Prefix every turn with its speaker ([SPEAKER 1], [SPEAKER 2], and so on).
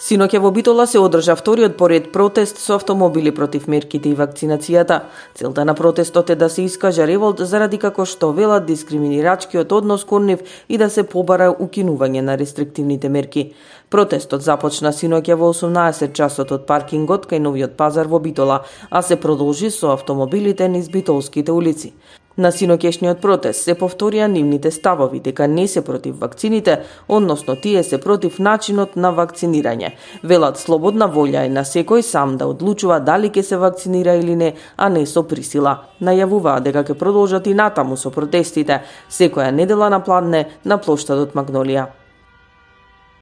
[SPEAKER 1] Синоќе во Битола се одржа вториот поред протест со автомобили против мерките и вакцинацијата. Целта на протестот е да се искажа револт заради како што велат дискриминирачкиот однос кон нив и да се побара укинување на рестриктивните мерки. Протестот започна синоќе во 18 часот од паркингот кај новиот пазар во Битола, а се продолжи со автомобилите низ битолските улици. На синокешниот протест се повторија нивните ставови дека не се против вакцините, односно тие се против начинот на вакцинирање. Велат слободна волја е на секој сам да одлучува дали ќе се вакцинира или не, а не со присила. Најавуваа дека ќе продолжат и натаму со протестите, секоја недела на пладне на плоштадот Магнолија.